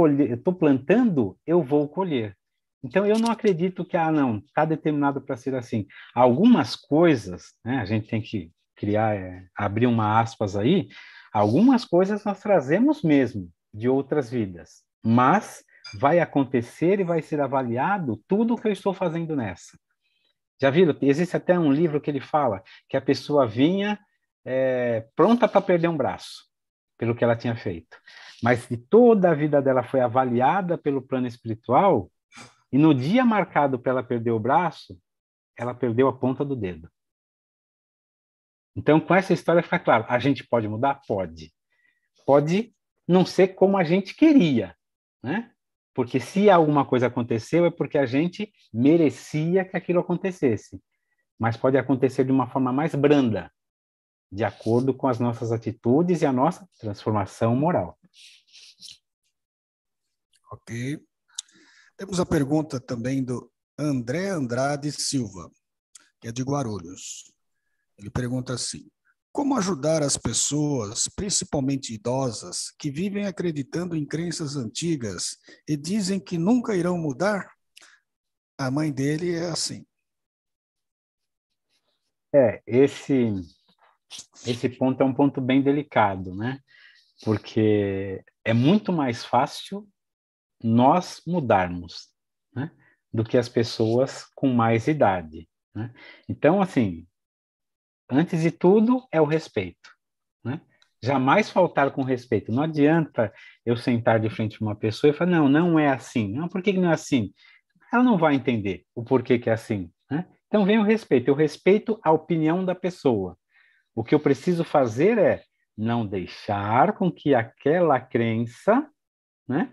Speaker 2: plantando, eu vou colher. Então, eu não acredito que, ah, não, está determinado para ser assim. Algumas coisas, né, a gente tem que criar, é, abrir uma aspas aí, Algumas coisas nós trazemos mesmo de outras vidas, mas vai acontecer e vai ser avaliado tudo o que eu estou fazendo nessa. Já viram? Existe até um livro que ele fala que a pessoa vinha é, pronta para perder um braço, pelo que ela tinha feito. Mas se toda a vida dela foi avaliada pelo plano espiritual, e no dia marcado para ela perder o braço, ela perdeu a ponta do dedo. Então, com essa história fica claro: a gente pode mudar? Pode. Pode não ser como a gente queria, né? Porque se alguma coisa aconteceu, é porque a gente merecia que aquilo acontecesse. Mas pode acontecer de uma forma mais branda, de acordo com as nossas atitudes e a nossa
Speaker 1: transformação moral. Ok. Temos a pergunta também do André Andrade Silva, que é de Guarulhos. Ele pergunta assim: como ajudar as pessoas, principalmente idosas, que vivem acreditando em crenças antigas e dizem que nunca irão mudar? A mãe dele é assim.
Speaker 2: É, esse esse ponto é um ponto bem delicado, né? Porque é muito mais fácil nós mudarmos, né? do que as pessoas com mais idade, né? Então, assim, Antes de tudo, é o respeito. Né? Jamais faltar com respeito. Não adianta eu sentar de frente a uma pessoa e falar, não, não é assim. Não, ah, por que não é assim? Ela não vai entender o porquê que é assim. Né? Então vem o respeito. Eu respeito a opinião da pessoa. O que eu preciso fazer é não deixar com que aquela crença né,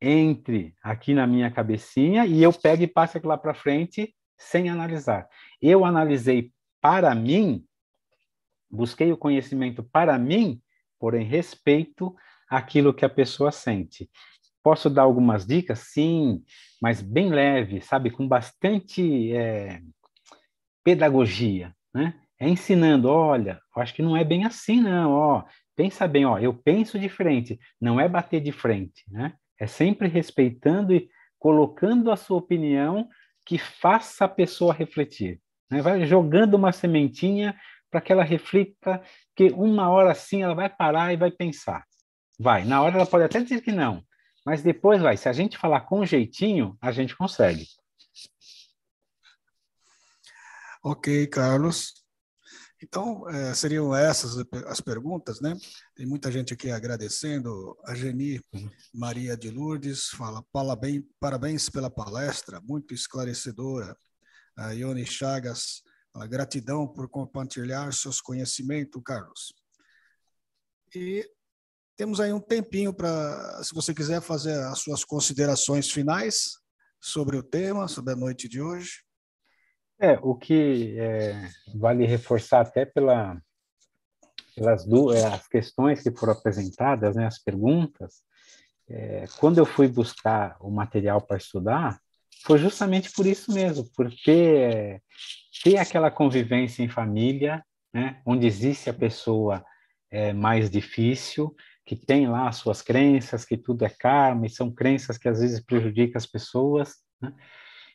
Speaker 2: entre aqui na minha cabecinha e eu pegue e passe aquilo lá para frente sem analisar. Eu analisei para mim Busquei o conhecimento para mim, porém respeito aquilo que a pessoa sente. Posso dar algumas dicas? Sim, mas bem leve, sabe? Com bastante é, pedagogia, né? É ensinando, olha, acho que não é bem assim, não, ó. Pensa bem, ó, eu penso de frente. não é bater de frente, né? É sempre respeitando e colocando a sua opinião que faça a pessoa refletir. Né? Vai jogando uma sementinha para que ela reflita que uma hora sim ela vai parar e vai pensar. Vai, na hora ela pode até dizer que não, mas depois vai. Se a gente falar com jeitinho, a gente consegue.
Speaker 1: Ok, Carlos. Então, eh, seriam essas as perguntas, né? Tem muita gente aqui agradecendo. A Geni Maria de Lourdes fala: parabéns, parabéns pela palestra, muito esclarecedora. A Ione Chagas gratidão por compartilhar seus conhecimentos, Carlos. E temos aí um tempinho para, se você quiser fazer as suas considerações finais sobre o tema, sobre a noite de hoje. É, o que é,
Speaker 2: vale reforçar até pela, pelas duas é, as questões que foram apresentadas, né, as perguntas. É, quando eu fui buscar o material para estudar, foi justamente por isso mesmo, porque ter aquela convivência em família, né, onde existe a pessoa é, mais difícil, que tem lá as suas crenças, que tudo é karma, e são crenças que às vezes prejudicam as pessoas. Né?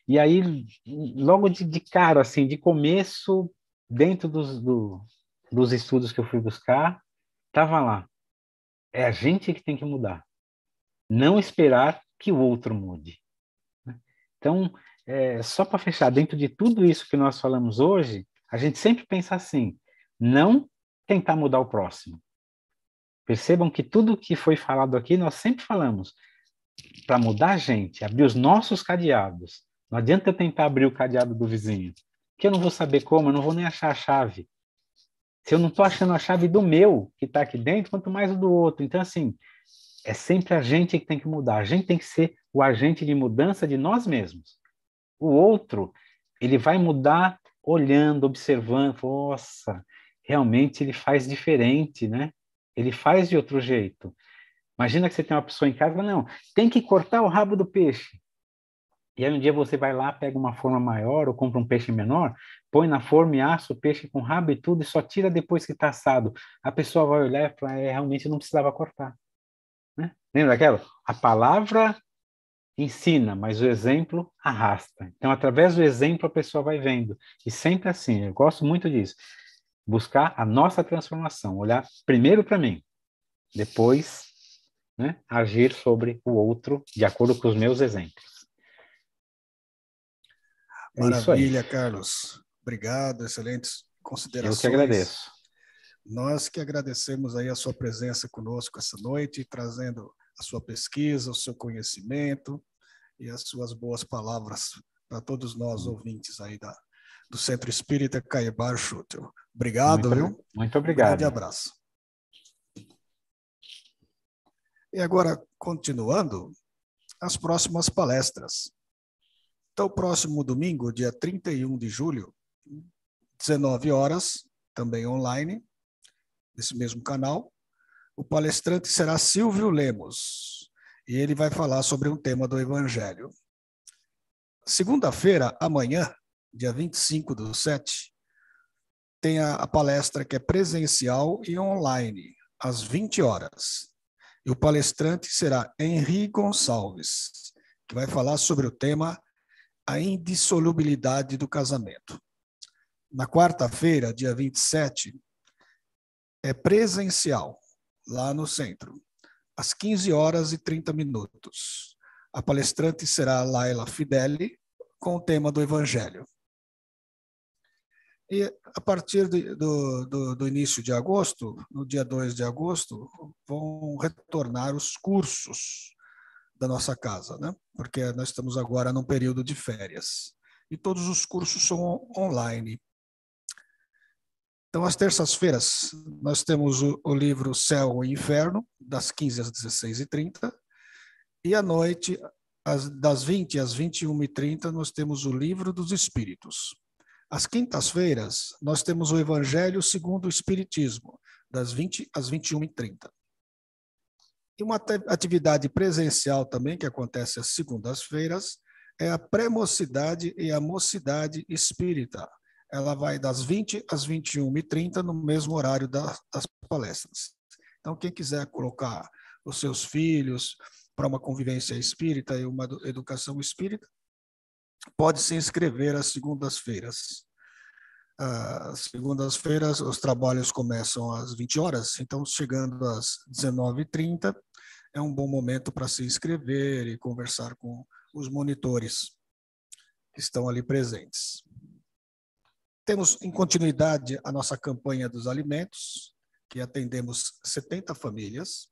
Speaker 2: E aí, logo de, de, cara, assim, de começo, dentro dos, do, dos estudos que eu fui buscar, estava lá. É a gente que tem que mudar. Não esperar que o outro mude. Então, é, só para fechar, dentro de tudo isso que nós falamos hoje, a gente sempre pensa assim: não tentar mudar o próximo. Percebam que tudo que foi falado aqui, nós sempre falamos para mudar a gente, abrir os nossos cadeados. Não adianta eu tentar abrir o cadeado do vizinho, que eu não vou saber como, eu não vou nem achar a chave. Se eu não estou achando a chave do meu que está aqui dentro, quanto mais o do outro. Então, assim, é sempre a gente que tem que mudar. A gente tem que ser o agente de mudança de nós mesmos. O outro, ele vai mudar olhando, observando, nossa, realmente ele faz diferente, né? Ele faz de outro jeito. Imagina que você tem uma pessoa em casa, não, tem que cortar o rabo do peixe. E aí um dia você vai lá, pega uma forma maior ou compra um peixe menor, põe na forma e assa o peixe com rabo e tudo e só tira depois que está assado. A pessoa vai olhar e falar, é, realmente não precisava cortar. Né? Lembra daquela? A palavra ensina, mas o exemplo arrasta. Então, através do exemplo, a pessoa vai vendo. E sempre assim, eu gosto muito disso. Buscar a nossa transformação, olhar primeiro para mim, depois né, agir sobre o outro de acordo com os meus exemplos. É Maravilha,
Speaker 1: Carlos. Obrigado, excelentes considerações. Eu que agradeço. Nós que agradecemos aí a sua presença conosco essa noite, trazendo a sua pesquisa, o seu conhecimento, e as suas boas palavras para todos nós ouvintes aí da, do Centro Espírita Caibar Schutel. Obrigado, muito, viu? Muito obrigado. Um grande abraço. E agora, continuando, as próximas palestras. Então, próximo domingo, dia 31 de julho, 19 horas, também online, nesse mesmo canal, o palestrante será Silvio Lemos e ele vai falar sobre um tema do Evangelho. Segunda-feira, amanhã, dia 25 do 7, tem a, a, palestra que é presencial e online, às 20 horas. E o palestrante será Henri Gonçalves, que vai falar sobre o tema A Indissolubilidade do Casamento. Na quarta-feira, dia 27, é presencial, lá no centro às 15 horas e 30 minutos. A palestrante será Laila Fideli, com o tema do Evangelho. E a partir de, do, do, do, início de agosto, no dia 2 de agosto, vão retornar os cursos da nossa casa, né? porque nós estamos agora num período de férias. E todos os cursos são online. Então, às terças-feiras, nós temos o, o, livro Céu e Inferno, das 15 às 16h30. E à noite, às, das 20 às 21h30, nós temos o Livro dos Espíritos. Às quintas-feiras, nós temos o Evangelho segundo o Espiritismo, das 20 às 21h30. E uma atividade presencial também, que acontece às segundas-feiras, é a Premocidade e a mocidade espírita, ela vai das 20 às 21h30, no mesmo horário das, das palestras. Então, quem quiser colocar os seus filhos para uma convivência espírita e uma educação espírita, pode se inscrever às segundas-feiras. às ah, segundas-feiras os trabalhos começam às 20 horas, então chegando às 19h30 é um bom momento para se inscrever e conversar com os monitores que estão ali presentes. Temos em continuidade a nossa campanha dos alimentos, que atendemos 70 famílias.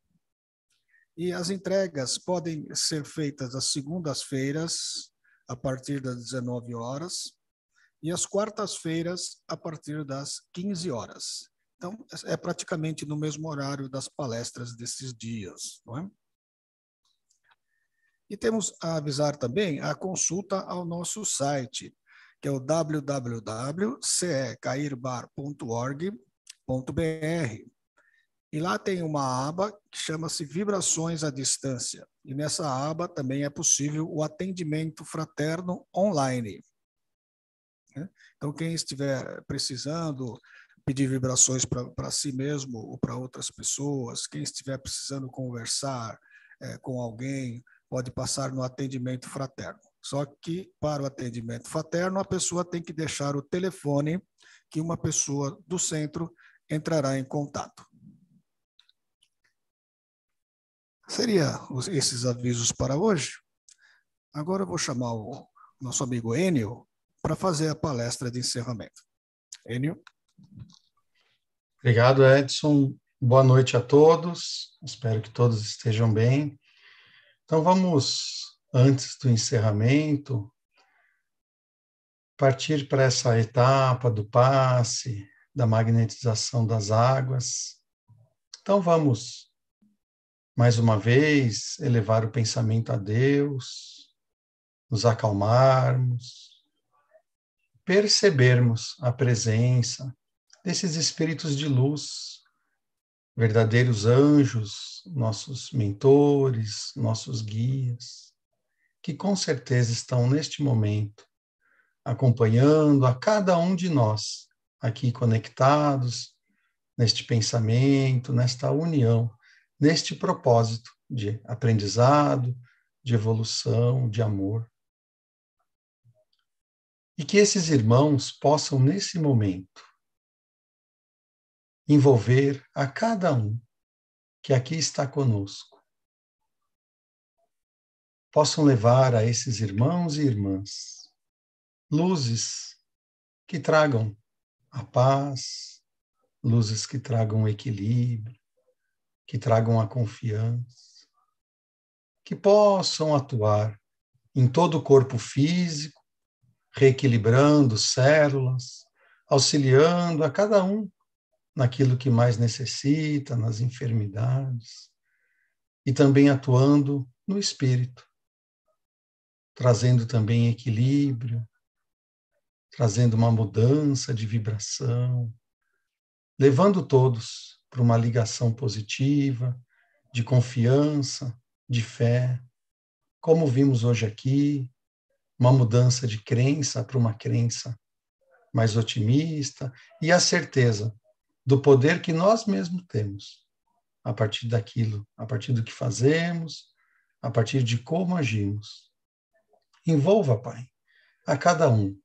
Speaker 1: E as entregas podem ser feitas às segundas-feiras, a partir das 19 horas, e às quartas-feiras, a partir das 15 horas. Então, é praticamente no mesmo horário das palestras desses dias. Não é? E temos a avisar também a consulta ao nosso site que é o www.cecairbar.org.br. E lá tem uma aba que chama-se Vibrações à Distância. E nessa aba também é possível o atendimento fraterno online. Né? Então, quem estiver precisando pedir vibrações para si mesmo ou para outras pessoas, quem estiver precisando conversar é, com alguém, pode passar no atendimento fraterno. Só que para o atendimento fraterno, a pessoa tem que deixar o telefone que uma pessoa do centro entrará em contato. Seria esses avisos para hoje. Agora eu vou chamar o nosso amigo Enio para fazer a palestra de encerramento. Enio. Obrigado, Edson. Boa noite a todos.
Speaker 3: Espero que todos estejam bem. Então vamos antes do encerramento, partir para essa etapa do passe, da magnetização das águas. Então vamos, mais uma vez, elevar o pensamento a Deus, nos acalmarmos, percebermos a presença desses espíritos de luz, verdadeiros anjos, nossos mentores, nossos guias que com certeza estão neste momento acompanhando a cada um de nós aqui conectados neste pensamento, nesta união, neste propósito de aprendizado, de evolução, de amor. E que esses irmãos possam, nesse momento, envolver a cada um que aqui está conosco possam levar a esses irmãos e irmãs luzes que tragam a paz, luzes que tragam o equilíbrio, que tragam a confiança, que possam atuar em todo o corpo físico, reequilibrando células, auxiliando a cada um naquilo que mais necessita, nas enfermidades, e também atuando no espírito, trazendo também equilíbrio, trazendo uma mudança de vibração, levando todos para uma ligação positiva, de confiança, de fé, como vimos hoje aqui, uma mudança de crença para uma crença mais otimista e a certeza do poder que nós mesmos temos a partir daquilo, a partir do que fazemos, a partir de como agimos. Envolva, Pai, a cada um,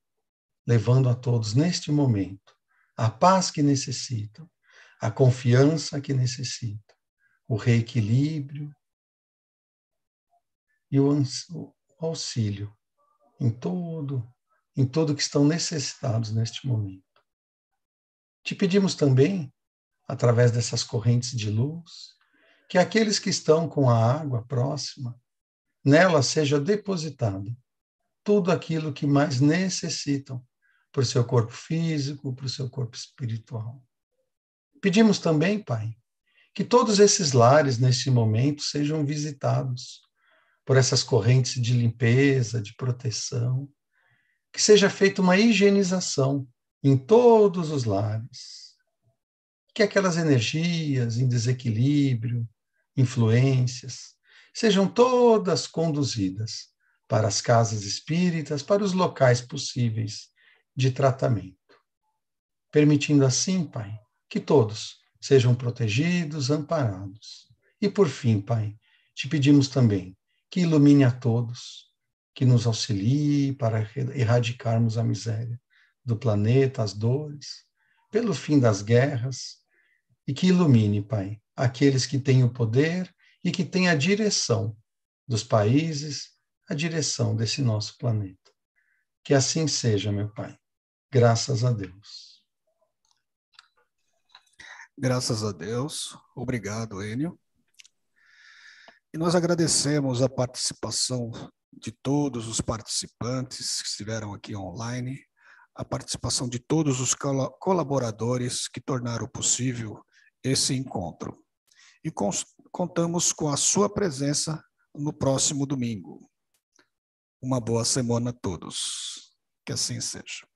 Speaker 3: levando a todos neste momento a paz que necessitam, a confiança que necessitam, o reequilíbrio e o auxílio em todo em todo que estão necessitados neste momento. Te pedimos também, através dessas correntes de luz, que aqueles que estão com a água próxima, nela seja depositada tudo aquilo que mais necessitam para o seu corpo físico, para o seu corpo espiritual. Pedimos também, Pai, que todos esses lares neste momento sejam visitados por essas correntes de limpeza, de proteção, que seja feita uma higienização em todos os lares, que aquelas energias em desequilíbrio, influências, sejam todas conduzidas para as casas espíritas, para os locais possíveis de tratamento. Permitindo assim, Pai, que todos sejam protegidos, amparados. E por fim, Pai, te pedimos também que ilumine a todos, que nos auxilie para erradicarmos a miséria do planeta, as dores, pelo fim das guerras, e que ilumine, Pai, aqueles que têm o poder e que têm a direção dos países a direção desse nosso planeta. Que assim seja, meu Pai. Graças a Deus.
Speaker 1: Graças a Deus. Obrigado, Enio. E nós agradecemos a participação de todos os participantes que estiveram aqui online, a participação de todos os colaboradores que tornaram possível esse encontro. E contamos com a sua presença no próximo domingo. Uma boa semana a todos. Que assim seja.